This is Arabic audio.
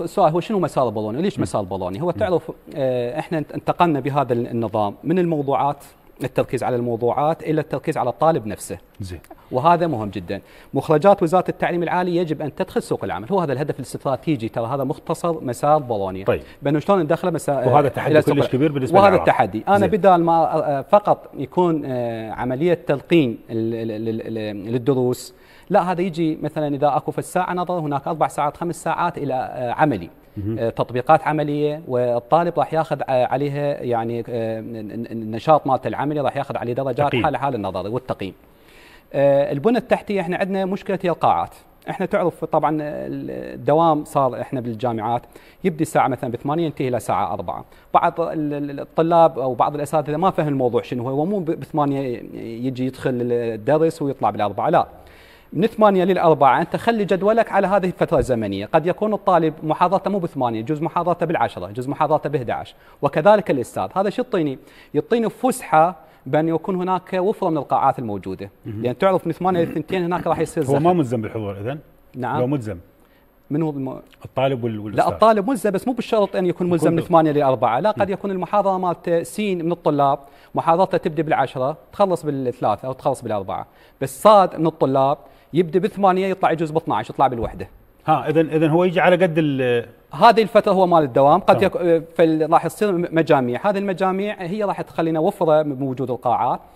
السؤال هو شنو مسار بولونيا؟ ليش مسار بولونيا؟ هو تعرف آه، احنا انتقلنا بهذا النظام من الموضوعات التركيز على الموضوعات الى التركيز على الطالب نفسه. زي. وهذا مهم جدا مخرجات وزاره التعليم العالي يجب ان تدخل سوق العمل هو هذا الهدف الاستراتيجي ترى هذا مختصر مسار بولونيا طيب بانه شلون ندخله مسار وهذا تحدي كلش كبير بالنسبه وهذا العرب. التحدي انا زي. بدال ما آه، فقط يكون آه، عمليه تلقين للدروس لا هذا يجي مثلا اذا اكو في الساعه نظر هناك اربع ساعات خمس ساعات الى آه، عملي تطبيقات عمليه والطالب راح ياخذ عليها يعني النشاط مالته العملي راح ياخذ عليه درجات حال حال النظري والتقييم آه، البنى التحتيه احنا عندنا مشكله هي القاعات احنا تعرف طبعا الدوام صار احنا بالجامعات يبدي الساعه مثلا ب 8 ينتهي الى الساعه 4 بعض الطلاب او بعض الاساتذه ما فهم الموضوع شنو هو مو ب 8 يجي يدخل الدرس ويطلع بالاربعه لا من 8 4 أنت خلي جدولك على هذه الفترة الزمنية قد يكون الطالب محاضرته مو ب 8 جزء محاضرته بالعشرة جزء محاضرته ب11 وكذلك الأستاذ هذا شو يعطيني يعطيني فسحة بان يكون هناك وفره من القاعات الموجوده لان يعني تعرف من 8 الى 2 هناك راح يصير زحمه هو ما ملزم بالحضور اذا نعم لو ملزم من هو الم... الطالب وال... لا الطالب ملزم بس مو بالشرط ان يكون ملزم من 8 ل 4 لا قد يكون المحاضره مالته سين من الطلاب محاضرته تبدا بالعشرة تخلص بالثلاثه او تخلص بالاربعه بس صاد من الطلاب يبدا بالثمانيه يطلع يجوز ب 12 يطلع بالوحده ها اذا اذا هو يجي على قد هذه الفتره هو مال الدوام قد راح تصير مجاميع هذه المجاميع هي راح تخلينا وفره بوجود القاعات